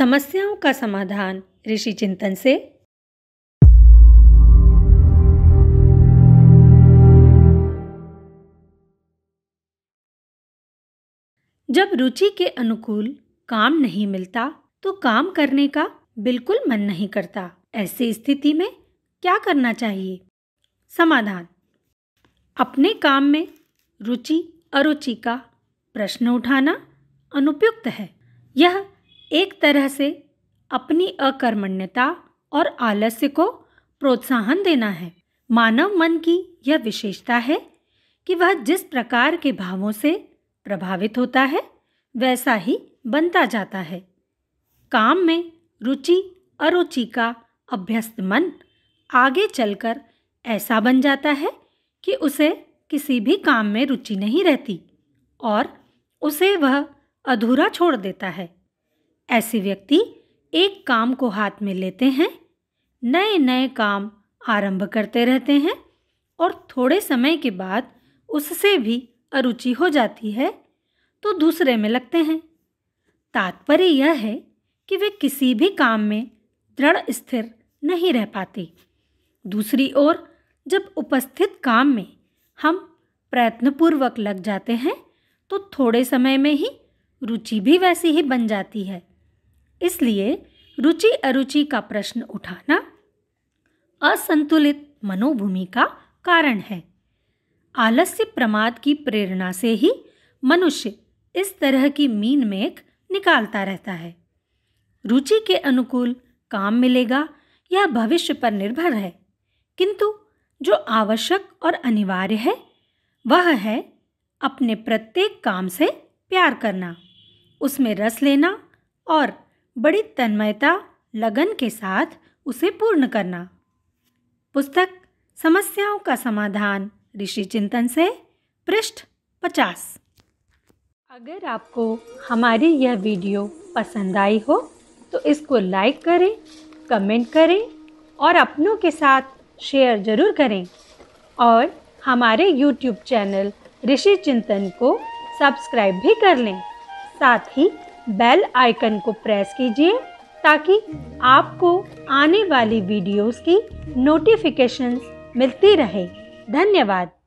समस्याओं का समाधान ऋषि चिंतन से जब रुचि के अनुकूल काम नहीं मिलता तो काम करने का बिल्कुल मन नहीं करता ऐसी स्थिति में क्या करना चाहिए समाधान अपने काम में रुचि अरुचि का प्रश्न उठाना अनुपयुक्त है यह एक तरह से अपनी अकर्मण्यता और आलस्य को प्रोत्साहन देना है मानव मन की यह विशेषता है कि वह जिस प्रकार के भावों से प्रभावित होता है वैसा ही बनता जाता है काम में रुचि अरुचि का अभ्यस्त मन आगे चलकर ऐसा बन जाता है कि उसे किसी भी काम में रुचि नहीं रहती और उसे वह अधूरा छोड़ देता है ऐसे व्यक्ति एक काम को हाथ में लेते हैं नए नए काम आरंभ करते रहते हैं और थोड़े समय के बाद उससे भी अरुचि हो जाती है तो दूसरे में लगते हैं तात्पर्य यह है कि वे किसी भी काम में दृढ़ स्थिर नहीं रह पाते दूसरी ओर जब उपस्थित काम में हम प्रयत्नपूर्वक लग जाते हैं तो थोड़े समय में ही रुचि भी वैसी ही बन जाती है इसलिए रुचि अरुचि का प्रश्न उठाना असंतुलित मनोभूमि का कारण है आलस्य प्रमाद की प्रेरणा से ही मनुष्य इस तरह की मीन मेक निकालता रहता है रुचि के अनुकूल काम मिलेगा यह भविष्य पर निर्भर है किंतु जो आवश्यक और अनिवार्य है वह है अपने प्रत्येक काम से प्यार करना उसमें रस लेना और बड़ी तन्मयता लगन के साथ उसे पूर्ण करना पुस्तक समस्याओं का समाधान ऋषि चिंतन से पृष्ठ पचास अगर आपको हमारी यह वीडियो पसंद आई हो तो इसको लाइक करें कमेंट करें और अपनों के साथ शेयर ज़रूर करें और हमारे YouTube चैनल ऋषि चिंतन को सब्सक्राइब भी कर लें साथ ही बेल आइकन को प्रेस कीजिए ताकि आपको आने वाली वीडियोस की नोटिफिकेशंस मिलती रहे धन्यवाद